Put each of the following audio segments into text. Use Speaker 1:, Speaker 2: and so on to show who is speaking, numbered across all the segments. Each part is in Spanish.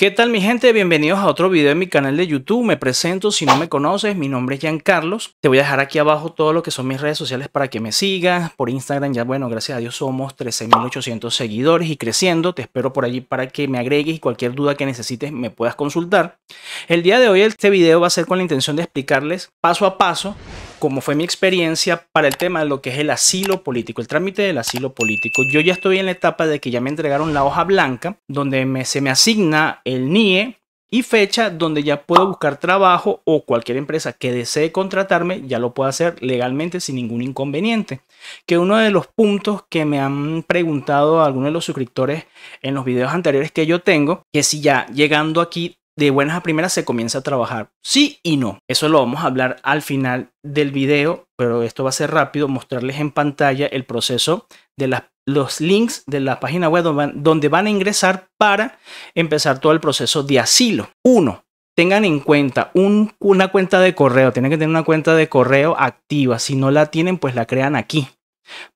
Speaker 1: ¿Qué tal mi gente? Bienvenidos a otro video en mi canal de YouTube. Me presento, si no me conoces, mi nombre es Giancarlos. Carlos. Te voy a dejar aquí abajo todo lo que son mis redes sociales para que me sigas. Por Instagram ya, bueno, gracias a Dios somos 13.800 seguidores y creciendo. Te espero por allí para que me agregues y cualquier duda que necesites me puedas consultar. El día de hoy este video va a ser con la intención de explicarles paso a paso como fue mi experiencia para el tema de lo que es el asilo político, el trámite del asilo político. Yo ya estoy en la etapa de que ya me entregaron la hoja blanca, donde se me asigna el NIE y fecha donde ya puedo buscar trabajo o cualquier empresa que desee contratarme ya lo puedo hacer legalmente sin ningún inconveniente. Que uno de los puntos que me han preguntado algunos de los suscriptores en los videos anteriores que yo tengo, que si ya llegando aquí de buenas a primeras se comienza a trabajar. Sí y no. Eso lo vamos a hablar al final del video, pero esto va a ser rápido, mostrarles en pantalla el proceso de las, los links de la página web donde van, a ingresar para empezar todo el proceso de asilo. Uno, tengan en cuenta un, una cuenta de correo, tienen que tener una cuenta de correo activa, si no la tienen pues la crean aquí.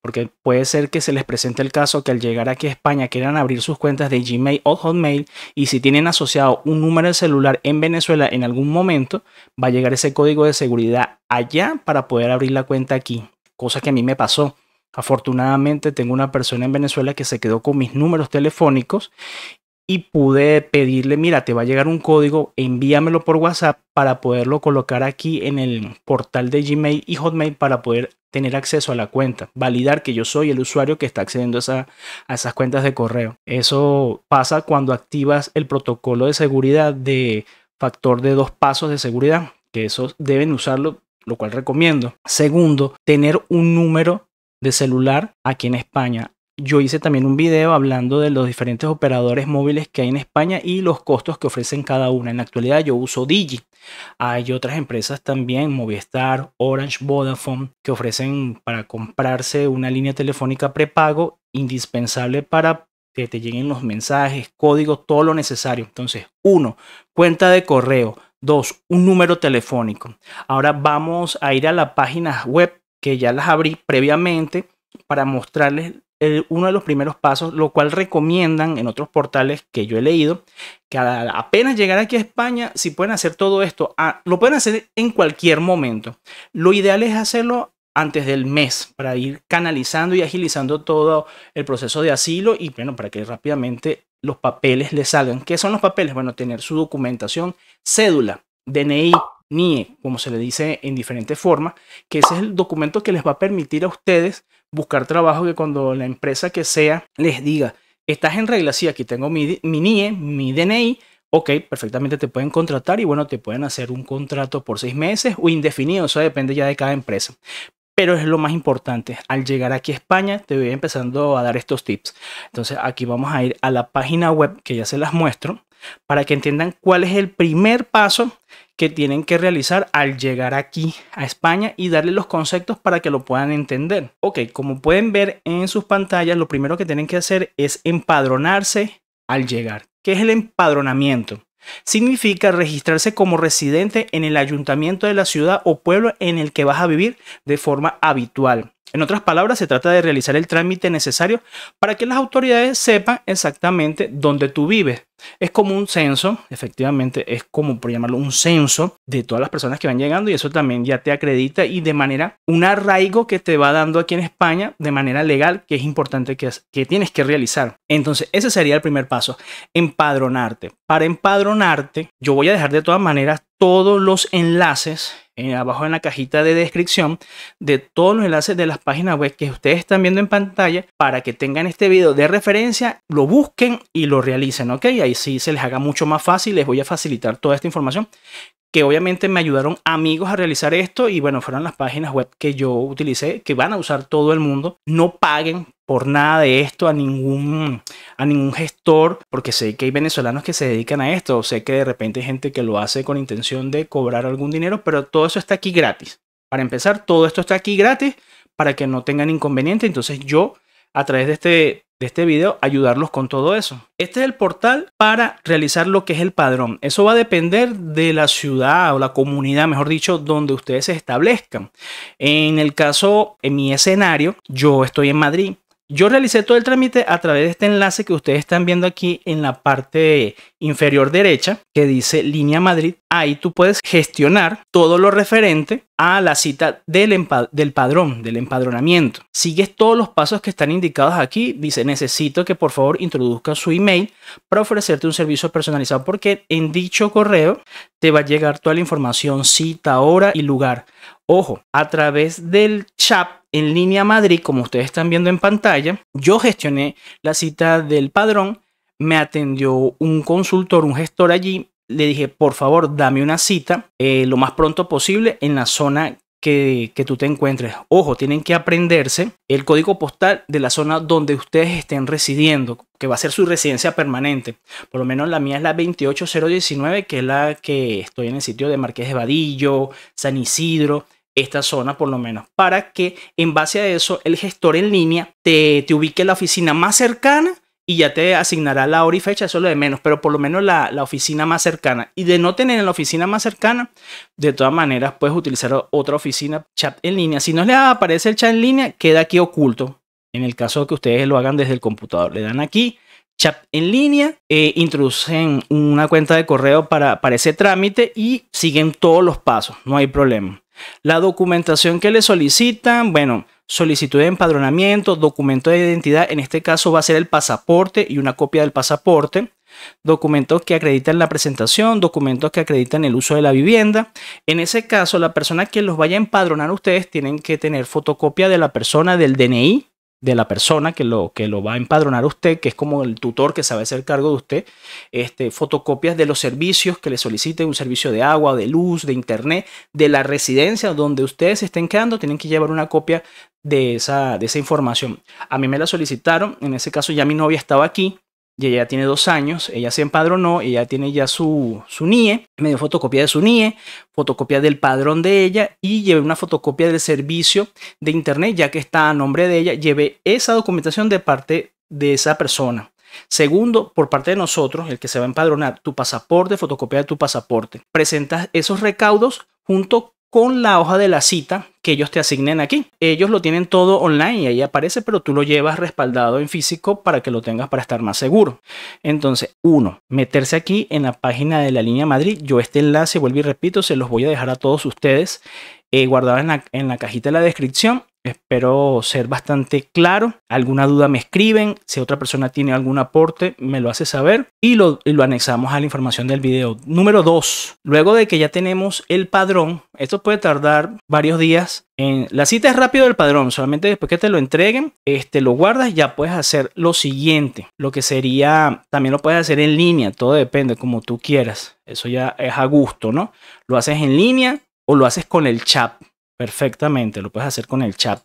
Speaker 1: Porque puede ser que se les presente el caso que al llegar aquí a España quieran abrir sus cuentas de Gmail o Hotmail y si tienen asociado un número de celular en Venezuela en algún momento, va a llegar ese código de seguridad allá para poder abrir la cuenta aquí. Cosa que a mí me pasó. Afortunadamente tengo una persona en Venezuela que se quedó con mis números telefónicos y pude pedirle, mira, te va a llegar un código, envíamelo por WhatsApp para poderlo colocar aquí en el portal de Gmail y Hotmail para poder tener acceso a la cuenta, validar que yo soy el usuario que está accediendo a, esas cuentas de correo. Eso pasa cuando activas el protocolo de seguridad de factor de dos pasos de seguridad, que esos deben usarlo, lo cual recomiendo. Segundo, tener un número de celular aquí en España yo hice también un video hablando de los diferentes operadores móviles que hay en España y los costos que ofrecen cada una. En la actualidad yo uso Digi. Hay otras empresas también, Movistar, Orange, Vodafone, que ofrecen para comprarse una línea telefónica prepago indispensable para que te lleguen los mensajes, códigos, todo lo necesario. Entonces, uno, cuenta de correo. Dos, un número telefónico. Ahora vamos a ir a la página web que ya las abrí previamente para mostrarles uno de los primeros pasos, lo cual recomiendan en otros portales que yo he leído, que apenas llegar aquí a España, si pueden hacer todo esto, ah, lo pueden hacer en cualquier momento. Lo ideal es hacerlo antes del mes para ir canalizando y agilizando todo el proceso de asilo y bueno, para que rápidamente los papeles les salgan. ¿Qué son los papeles? Bueno, tener su documentación, cédula, DNI, NIE, como se le dice en diferentes formas, que ese es el documento que les va a permitir a ustedes buscar trabajo que cuando la empresa que sea les diga, estás en regla, sí, aquí tengo mi, mi NIE, mi DNI, ok, perfectamente te pueden contratar y bueno, te pueden hacer un contrato por seis meses o indefinido, eso depende ya de cada empresa. Pero es lo más importante, al llegar aquí a España te voy empezando a dar estos tips. Entonces aquí vamos a ir a la página web que ya se las muestro para que entiendan cuál es el primer paso que tienen que realizar al llegar aquí a España y darle los conceptos para que lo puedan entender. Ok, como pueden ver en sus pantallas, lo primero que tienen que hacer es empadronarse al llegar. ¿Qué es el empadronamiento? Significa registrarse como residente en el ayuntamiento de la ciudad o pueblo en el que vas a vivir de forma habitual. En otras palabras, se trata de realizar el trámite necesario para que las autoridades sepan exactamente dónde tú vives. Es como un censo, efectivamente, es como por llamarlo un censo de todas las personas que van llegando y eso también ya te acredita y de manera un arraigo que te va dando aquí en España de manera legal que es importante que, que tienes que realizar. Entonces, ese sería el primer paso, empadronarte. Para empadronarte, yo voy a dejar de todas maneras todos los enlaces eh, abajo en la cajita de descripción de todos los enlaces de las páginas web que ustedes están viendo en pantalla para que tengan este video de referencia, lo busquen y lo realicen, ¿ok? Ahí sí se les haga mucho más fácil, les voy a facilitar toda esta información que obviamente me ayudaron amigos a realizar esto y bueno, fueron las páginas web que yo utilicé, que van a usar todo el mundo. No paguen por nada de esto a ningún, a ningún gestor, porque sé que hay venezolanos que se dedican a esto, sé que de repente hay gente que lo hace con intención de cobrar algún dinero, pero todo eso está aquí gratis. Para empezar, todo esto está aquí gratis para que no tengan inconveniente. Entonces yo, a través de este, de este video, ayudarlos con todo eso. Este es el portal para realizar lo que es el padrón. Eso va a depender de la ciudad o la comunidad, mejor dicho, donde ustedes se establezcan. En el caso, en mi escenario, yo estoy en Madrid yo realicé todo el trámite a través de este enlace que ustedes están viendo aquí en la parte inferior derecha que dice Línea Madrid. Ahí tú puedes gestionar todo lo referente a la cita del, del padrón, del empadronamiento. Sigues todos los pasos que están indicados aquí. Dice, necesito que por favor introduzca su email para ofrecerte un servicio personalizado porque en dicho correo te va a llegar toda la información, cita, hora y lugar. Ojo, a través del chat en línea Madrid, como ustedes están viendo en pantalla. Yo gestioné la cita del padrón, me atendió un consultor, un gestor allí. Le dije, por favor, dame una cita eh, lo más pronto posible en la zona que, que, tú te encuentres. Ojo, tienen que aprenderse el código postal de la zona donde ustedes estén residiendo, que va a ser su residencia permanente. Por lo menos la mía es la 28019, que es la que estoy en el sitio de Marqués de Vadillo, San Isidro esta zona por lo menos, para que en base a eso el gestor en línea te, ubique la oficina más cercana y ya te asignará la hora y fecha, eso lo de menos, pero por lo menos la, oficina más cercana. Y de no tener en la oficina más cercana, de todas maneras puedes utilizar otra oficina chat en línea. Si no le aparece el chat en línea, queda aquí oculto. En el caso que ustedes lo hagan desde el computador, le dan aquí, chat en línea, eh, introducen una cuenta de correo para, para ese trámite y siguen todos los pasos, no hay problema. La documentación que le solicitan, bueno, solicitud de empadronamiento, documento de identidad, en este caso va a ser el pasaporte y una copia del pasaporte documentos que acreditan la presentación, documentos que acreditan el uso de la vivienda. En ese caso, la persona que los vaya a empadronar ustedes tienen que tener fotocopia de la persona del DNI, de la persona que lo, que lo va a empadronar usted, que es como el tutor que sabe va a hacer cargo de usted, este, fotocopias de los servicios que le solicite, un servicio de agua, de luz, de internet, de la residencia donde ustedes se estén quedando, tienen que llevar una copia de esa, de esa información. A mí me la solicitaron, en ese caso ya mi novia estaba aquí, y ella tiene dos años, ella se empadronó, ella tiene ya su, su NIE, me dio fotocopia de su NIE, fotocopia del padrón de ella y llevé una fotocopia del servicio de internet, ya que está a nombre de ella, llevé esa documentación de parte de esa persona. Segundo, por parte de nosotros, el que se va a empadronar, tu pasaporte, fotocopia de tu pasaporte. Presentas esos recaudos junto con la hoja de la cita que ellos te asignen aquí. Ellos lo tienen todo online y ahí aparece, pero tú lo llevas respaldado en físico para que lo tengas para estar más seguro. Entonces, uno, meterse aquí en la página de la línea Madrid. Yo este enlace, vuelvo y repito, se los voy a dejar a todos ustedes eh, en la, en la cajita de la descripción. Espero ser bastante claro. Alguna duda me escriben. Si otra persona tiene algún aporte, me lo hace saber y lo, anexamos a la información del video. Número 2. Luego de que ya tenemos el padrón, esto puede tardar varios días. En, la cita es rápido del padrón, solamente después que te lo entreguen, este, lo guardas, ya puedes hacer lo siguiente. Lo que sería, también lo puedes hacer en línea, todo depende, como tú quieras. Eso ya es a gusto, ¿no? Lo haces en línea o lo haces con el chat. Perfectamente, lo puedes hacer con el chat.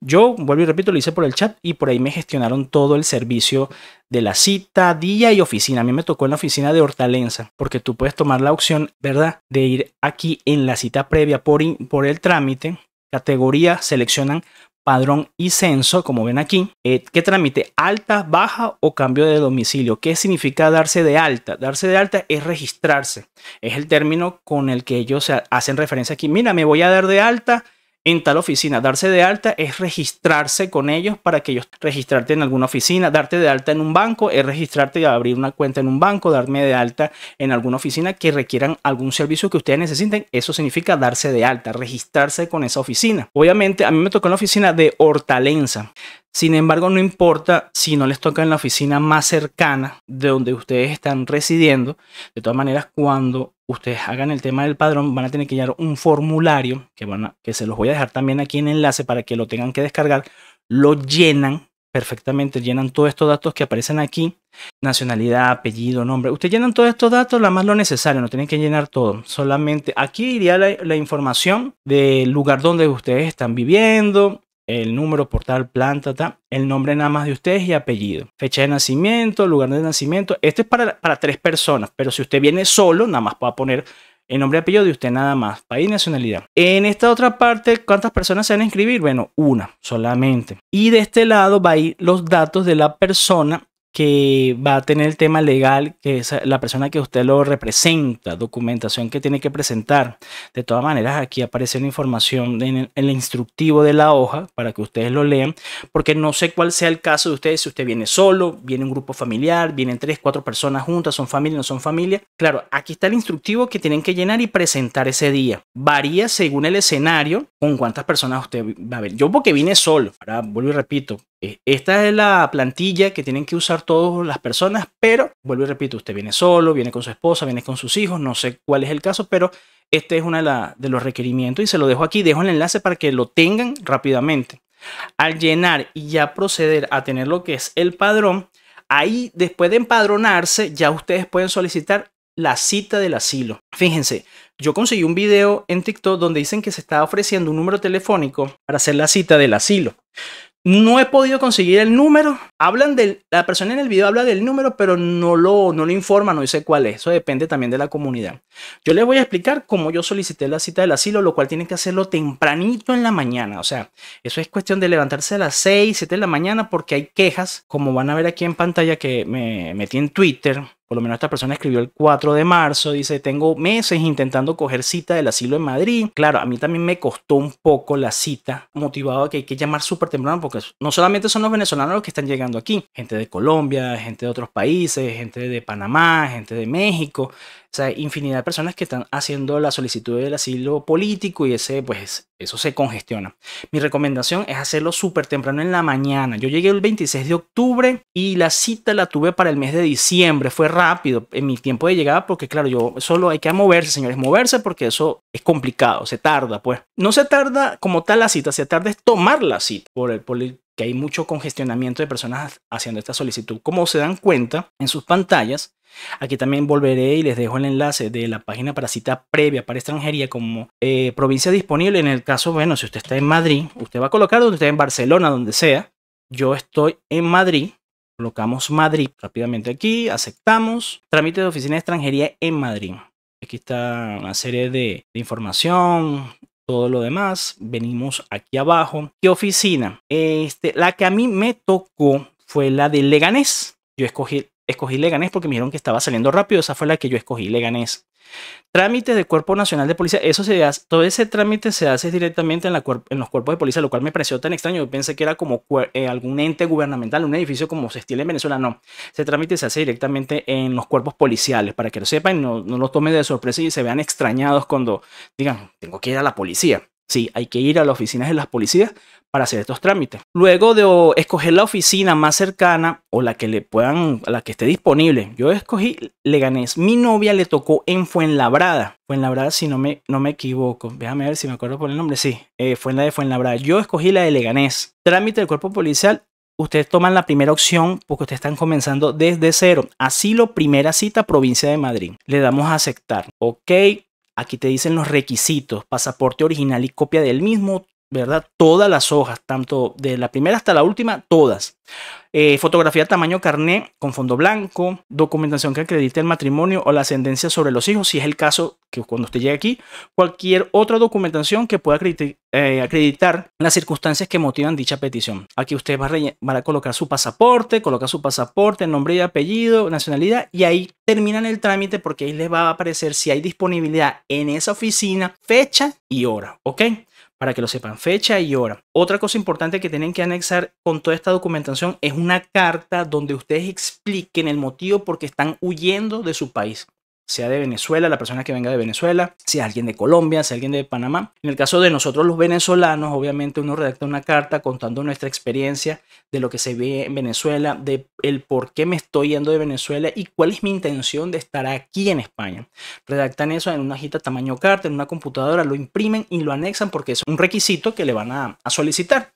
Speaker 1: Yo, vuelvo y repito, lo hice por el chat y por ahí me gestionaron todo el servicio de la cita, día y oficina. A mí me tocó en la oficina de Hortalenza, porque tú puedes tomar la opción, ¿verdad?, de ir aquí en la cita previa por, por el trámite, categoría, seleccionan padrón y censo, como ven aquí, eh, que trámite alta, baja o cambio de domicilio. ¿Qué significa darse de alta? Darse de alta es registrarse. Es el término con el que ellos hacen referencia aquí. Mira, me voy a dar de alta en tal oficina. Darse de alta es registrarse con ellos para que ellos registrarte en alguna oficina. Darte de alta en un banco es registrarte y abrir una cuenta en un banco. Darme de alta en alguna oficina que requieran algún servicio que ustedes necesiten. Eso significa darse de alta, registrarse con esa oficina. Obviamente a mí me tocó en la oficina de Hortalenza. Sin embargo, no importa si no les toca en la oficina más cercana de donde ustedes están residiendo. De todas maneras, cuando ustedes hagan el tema del padrón, van a tener que llenar un formulario que, van que se los voy a dejar también aquí en enlace para que lo tengan que descargar. Lo llenan perfectamente, llenan todos estos datos que aparecen aquí, nacionalidad, apellido, nombre. Ustedes llenan todos estos datos, la más lo necesario, no tienen que llenar todo. Solamente aquí iría la, la información del lugar donde ustedes están viviendo, el número, portal, planta, el nombre nada más de ustedes y apellido. Fecha de nacimiento, lugar de nacimiento. Este es para, tres personas, pero si usted viene solo, nada más puede poner el nombre y apellido de usted nada más, país nacionalidad. En esta otra parte, ¿cuántas personas se van a inscribir? Bueno, una solamente. Y de este lado va a ir los datos de la persona que va a tener el tema legal, que es la persona que usted lo representa, documentación que tiene que presentar. De todas maneras, aquí aparece la información en el instructivo de la hoja para que ustedes lo lean, porque no sé cuál sea el caso de ustedes, si usted viene solo, viene un grupo familiar, vienen tres, cuatro personas juntas, son familia, no son familia. Claro, aquí está el instructivo que tienen que llenar y presentar ese día. Varía según el escenario con cuántas personas usted va a ver. Yo porque vine solo, ahora vuelvo y repito, eh, esta es la plantilla que tienen que usar todas las personas, pero vuelvo y repito, usted viene solo, viene con su esposa, viene con sus hijos, no sé cuál es el caso, pero este es uno de, los requerimientos y se lo dejo aquí, dejo el enlace para que lo tengan rápidamente. Al llenar y ya proceder a tener lo que es el padrón, ahí después de empadronarse ya ustedes pueden solicitar la cita del asilo. Fíjense, yo conseguí un video en TikTok donde dicen que se está ofreciendo un número telefónico para hacer la cita del asilo. No he podido conseguir el número. Hablan del, la persona en el video habla del número, pero no lo, no lo informa, no dice cuál es. Eso depende también de la comunidad. Yo les voy a explicar cómo yo solicité la cita del asilo, lo cual tienen que hacerlo tempranito en la mañana. O sea, eso es cuestión de levantarse a las 6, 7 de la mañana, porque hay quejas, como van a ver aquí en pantalla que me metí en Twitter, por lo menos esta persona escribió el 4 de marzo, dice, tengo meses intentando coger cita del asilo en Madrid. Claro, a mí también me costó un poco la cita, motivado que hay que llamar súper temprano, porque no solamente son los venezolanos los que están llegando aquí, gente de Colombia, gente de otros países, gente de Panamá, gente de México, o sea, infinidad de personas que están haciendo la solicitud del asilo político y ese, pues, eso se congestiona. Mi recomendación es hacerlo súper temprano en la mañana. Yo llegué el 26 de octubre y la cita la tuve para el mes de diciembre. Fue rápido en mi tiempo de llegada porque, claro, yo solo hay que moverse, señores, moverse porque eso es complicado, se tarda, pues. No se tarda como tal la cita, se tarda es tomar la cita por el, por el que hay mucho congestionamiento de personas haciendo esta solicitud. Como se dan cuenta en sus pantallas, aquí también volveré y les dejo el enlace de la página para cita previa para extranjería como eh, provincia disponible. En el caso, bueno, si usted está en Madrid, usted va a colocar donde usted en Barcelona, donde sea. Yo estoy en Madrid, colocamos Madrid rápidamente aquí, aceptamos. Trámite de oficina de extranjería en Madrid. Aquí está una serie de información, todo lo demás. Venimos aquí abajo. ¿Qué oficina? Este, la que a mí me tocó fue la de Leganés. Yo escogí, escogí Leganés porque me dijeron que estaba saliendo rápido. Esa fue la que yo escogí, Leganés. Trámites de Cuerpo Nacional de Policía, eso se hace, todo ese trámite se hace directamente en, los cuerpos de policía, lo cual me pareció tan extraño. Yo pensé que era como eh, algún ente gubernamental, un edificio como se estila en Venezuela. No, ese trámite se hace directamente en los cuerpos policiales, para que lo sepan, no, no lo tomen de sorpresa y se vean extrañados cuando digan, tengo que ir a la policía. Sí, hay que ir a las oficinas de las policías para hacer estos trámites. Luego de escoger la oficina más cercana o la que le puedan, la que esté disponible. Yo escogí Leganés. Mi novia le tocó en Fuenlabrada. Fuenlabrada, si no me, no me equivoco. Déjame ver si me acuerdo por el nombre. Sí, eh, fue en la de Fuenlabrada. Yo escogí la de Leganés. Trámite del cuerpo policial. Ustedes toman la primera opción porque ustedes están comenzando desde cero. Asilo, primera cita, provincia de Madrid. Le damos a aceptar. Ok, Aquí te dicen los requisitos, pasaporte original y copia del mismo, ¿verdad? Todas las hojas, tanto de la primera hasta la última, todas. Eh, fotografía tamaño carné con fondo blanco, documentación que acredite el matrimonio o la ascendencia sobre los hijos, si es el caso que cuando usted llegue aquí, cualquier otra documentación que pueda eh, acreditar, las circunstancias que motivan dicha petición. Aquí usted va a, a colocar su pasaporte, coloca su pasaporte, nombre y apellido, nacionalidad, y ahí terminan el trámite porque ahí les va a aparecer si hay disponibilidad en esa oficina, fecha y hora, ¿ok? para que lo sepan, fecha y hora. Otra cosa importante que tienen que anexar con toda esta documentación es una carta donde ustedes expliquen el motivo por qué están huyendo de su país sea de Venezuela, la persona que venga de Venezuela, sea alguien de Colombia, si alguien de Panamá. En el caso de nosotros los venezolanos, obviamente uno redacta una carta contando nuestra experiencia de lo que se ve en Venezuela, de el por qué me estoy yendo de Venezuela y cuál es mi intención de estar aquí en España. Redactan eso en una jita tamaño carta, en una computadora, lo imprimen y lo anexan porque es un requisito que le van a, solicitar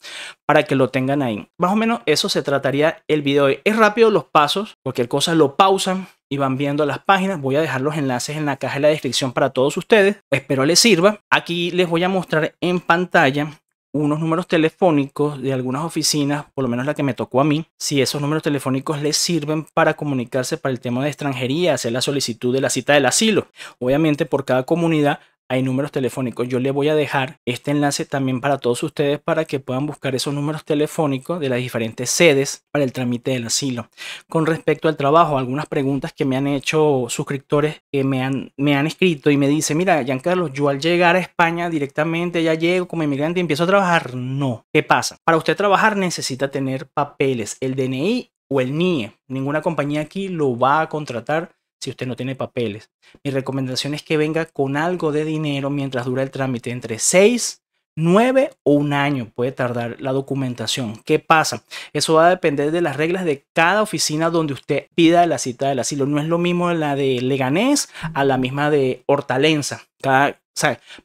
Speaker 1: para que lo tengan ahí. Más o menos eso se trataría el video. Es rápido los pasos, cualquier cosa lo pausan, y van viendo las páginas. Voy a dejar los enlaces en la caja de la descripción para todos ustedes. Espero les sirva. Aquí les voy a mostrar en pantalla unos números telefónicos de algunas oficinas, por lo menos la que me tocó a mí, si esos números telefónicos les sirven para comunicarse para el tema de extranjería, hacer la solicitud de la cita del asilo. Obviamente por cada comunidad hay números telefónicos. Yo le voy a dejar este enlace también para todos ustedes para que puedan buscar esos números telefónicos de las diferentes sedes para el trámite del asilo. Con respecto al trabajo, algunas preguntas que me han hecho suscriptores que me han, me han escrito y me dice, mira, Giancarlo, yo al llegar a España directamente ya llego como inmigrante y empiezo a trabajar. No, ¿qué pasa? Para usted trabajar necesita tener papeles, el DNI o el NIE. Ninguna compañía aquí lo va a contratar si usted no tiene papeles. Mi recomendación es que venga con algo de dinero mientras dura el trámite, entre 6, nueve o un año puede tardar la documentación. ¿Qué pasa? Eso va a depender de las reglas de cada oficina donde usted pida la cita del asilo. No es lo mismo la de Leganés a la misma de Hortalenza. Cada,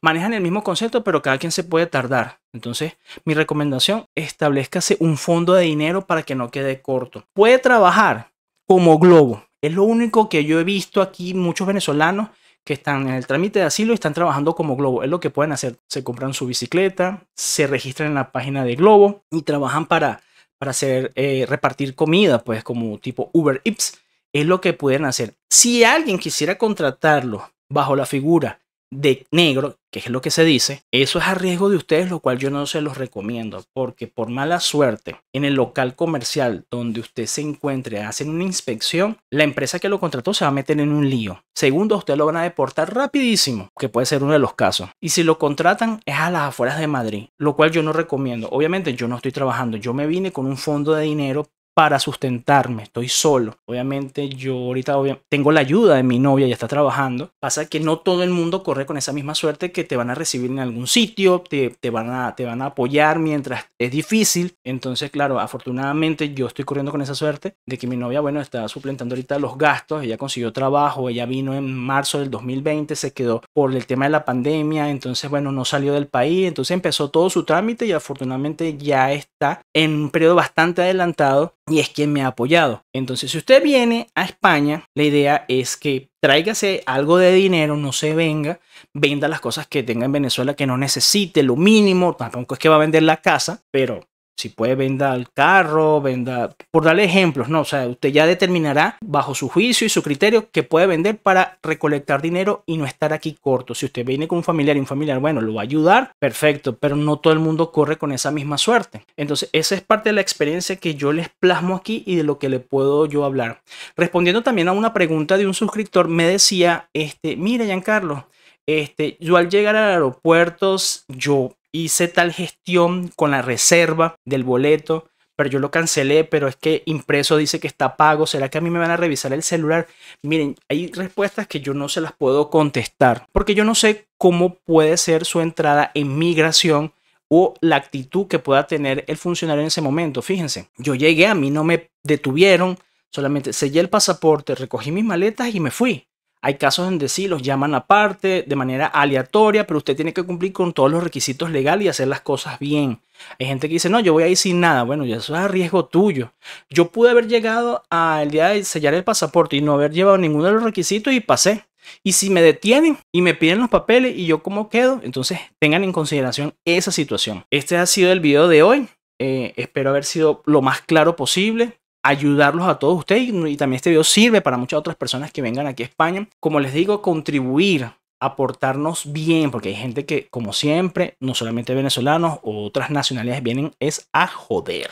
Speaker 1: Manejan el mismo concepto, pero cada quien se puede tardar. Entonces, mi recomendación, establezcase un fondo de dinero para que no quede corto. Puede trabajar como globo. Es lo único que yo he visto aquí muchos venezolanos que están en el trámite de asilo y están trabajando como Globo. Es lo que pueden hacer. Se compran su bicicleta, se registran en la página de Globo y trabajan para, para hacer, eh, repartir comida, pues como tipo Uber Eats. Es lo que pueden hacer. Si alguien quisiera contratarlo bajo la figura de negro, que es lo que se dice, eso es a riesgo de ustedes, lo cual yo no se los recomiendo, porque por mala suerte, en el local comercial donde usted se encuentre, hacen una inspección, la empresa que lo contrató se va a meter en un lío. Segundo, usted lo van a deportar rapidísimo, que puede ser uno de los casos. Y si lo contratan, es a las afueras de Madrid, lo cual yo no recomiendo. Obviamente yo no estoy trabajando, yo me vine con un fondo de dinero para sustentarme, estoy solo. Obviamente yo ahorita tengo la ayuda de mi novia, ya está trabajando. Pasa que no todo el mundo corre con esa misma suerte que te van a recibir en algún sitio, te, te, van, a, te van a apoyar mientras es difícil. Entonces, claro, afortunadamente yo estoy corriendo con esa suerte de que mi novia, bueno, está suplentando ahorita los gastos, ella consiguió trabajo, ella vino en marzo del 2020, se quedó por el tema de la pandemia, entonces, bueno, no salió del país, entonces empezó todo su trámite y afortunadamente ya está en un periodo bastante adelantado y es quien me ha apoyado. Entonces, si usted viene a España, la idea es que tráigase algo de dinero, no se venga, venda las cosas que tenga en Venezuela que no necesite, lo mínimo, tampoco es que va a vender la casa, pero si puede, vender el carro, venda. Por darle ejemplos, ¿no? O sea, usted ya determinará bajo su juicio y su criterio que puede vender para recolectar dinero y no estar aquí corto. Si usted viene con un familiar y un familiar, bueno, lo va a ayudar, perfecto, pero no todo el mundo corre con esa misma suerte. Entonces, esa es parte de la experiencia que yo les plasmo aquí y de lo que le puedo yo hablar. Respondiendo también a una pregunta de un suscriptor, me decía, este, Mira, Giancarlo, este, yo al llegar al aeropuerto, yo hice tal gestión con la reserva del boleto, pero yo lo cancelé, pero es que impreso dice que está pago, ¿será que a mí me van a revisar el celular? Miren, hay respuestas que yo no se las puedo contestar, porque yo no sé cómo puede ser su entrada en migración o la actitud que pueda tener el funcionario en ese momento. Fíjense, yo llegué, a mí no me detuvieron, solamente sellé el pasaporte, recogí mis maletas y me fui. Hay casos en donde sí los llaman aparte de manera aleatoria, pero usted tiene que cumplir con todos los requisitos legales y hacer las cosas bien. Hay gente que dice, no, yo voy a ir sin nada. Bueno, ya eso es a riesgo tuyo. Yo pude haber llegado al día de sellar el pasaporte y no haber llevado ninguno de los requisitos y pasé. Y si me detienen y me piden los papeles y yo cómo quedo, entonces tengan en consideración esa situación. Este ha sido el video de hoy. Eh, espero haber sido lo más claro posible ayudarlos a todos ustedes y, también este video sirve para muchas otras personas que vengan aquí a España. Como les digo, contribuir aportarnos bien, porque hay gente que, como siempre, no solamente venezolanos o otras nacionalidades vienen, es a joder.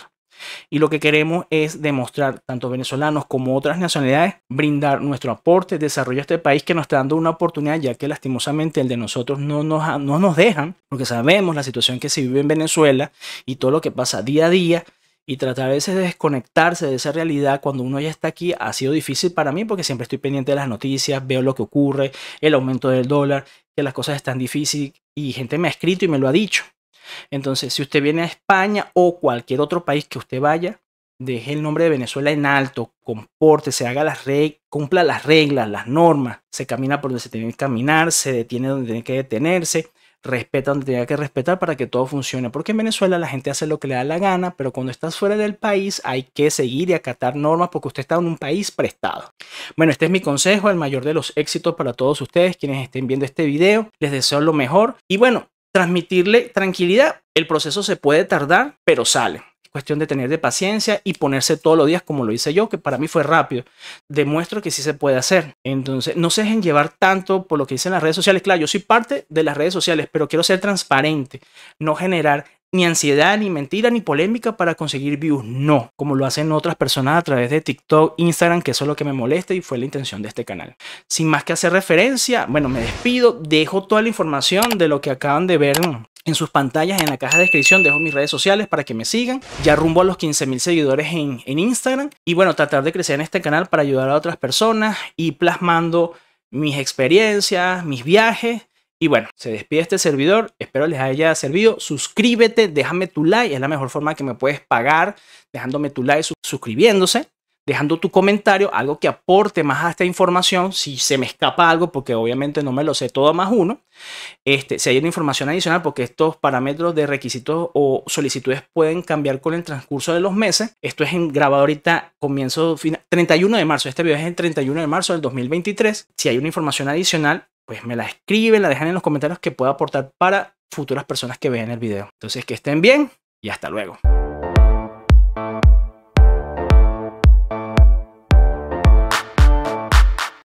Speaker 1: Y lo que queremos es demostrar, tanto venezolanos como otras nacionalidades, brindar nuestro aporte, desarrollo a este país que nos está dando una oportunidad, ya que lastimosamente el de nosotros no nos, no nos dejan, porque sabemos la situación que se vive en Venezuela y todo lo que pasa día a día, y tratar a veces de desconectarse de esa realidad cuando uno ya está aquí ha sido difícil para mí porque siempre estoy pendiente de las noticias, veo lo que ocurre, el aumento del dólar, que las cosas están difíciles y gente me ha escrito y me lo ha dicho. Entonces, si usted viene a España o cualquier otro país que usted vaya, deje el nombre de Venezuela en alto, comporte, se haga las cumpla las reglas, las normas, se camina por donde se tiene que caminar, se detiene donde tiene que detenerse, respeta donde tenga que respetar para que todo funcione. Porque en Venezuela la gente hace lo que le da la gana, pero cuando estás fuera del país hay que seguir y acatar normas porque usted está en un país prestado. Bueno, este es mi consejo, el mayor de los éxitos para todos ustedes quienes estén viendo este video. Les deseo lo mejor y bueno, transmitirle tranquilidad. El proceso se puede tardar, pero sale cuestión de tener de paciencia y ponerse todos los días como lo hice yo, que para mí fue rápido. Demuestro que sí se puede hacer. Entonces, no se dejen llevar tanto por lo que dicen las redes sociales. Claro, yo soy parte de las redes sociales, pero quiero ser transparente, no generar ni ansiedad, ni mentira, ni polémica para conseguir views. No, como lo hacen otras personas a través de TikTok, Instagram, que eso es lo que me molesta y fue la intención de este canal. Sin más que hacer referencia, bueno, me despido, dejo toda la información de lo que acaban de ver en sus pantallas, en la caja de descripción, dejo mis redes sociales para que me sigan. Ya rumbo a los 15.000 seguidores en, en Instagram. Y bueno, tratar de crecer en este canal para ayudar a otras personas y plasmando mis experiencias, mis viajes y bueno, se despide este servidor, espero les haya servido, suscríbete, déjame tu like, es la mejor forma que me puedes pagar, dejándome tu like, suscribiéndose, dejando tu comentario, algo que aporte más a esta información, si se me escapa algo, porque obviamente no me lo sé todo más uno, este, si hay una información adicional, porque estos parámetros de requisitos o solicitudes pueden cambiar con el transcurso de los meses, esto es en grabado ahorita comienzo, final, 31 de marzo, este video es el 31 de marzo del 2023, si hay una información adicional, pues me la escriben, la dejan en los comentarios que pueda aportar para futuras personas que vean el video. Entonces, que estén bien y hasta luego.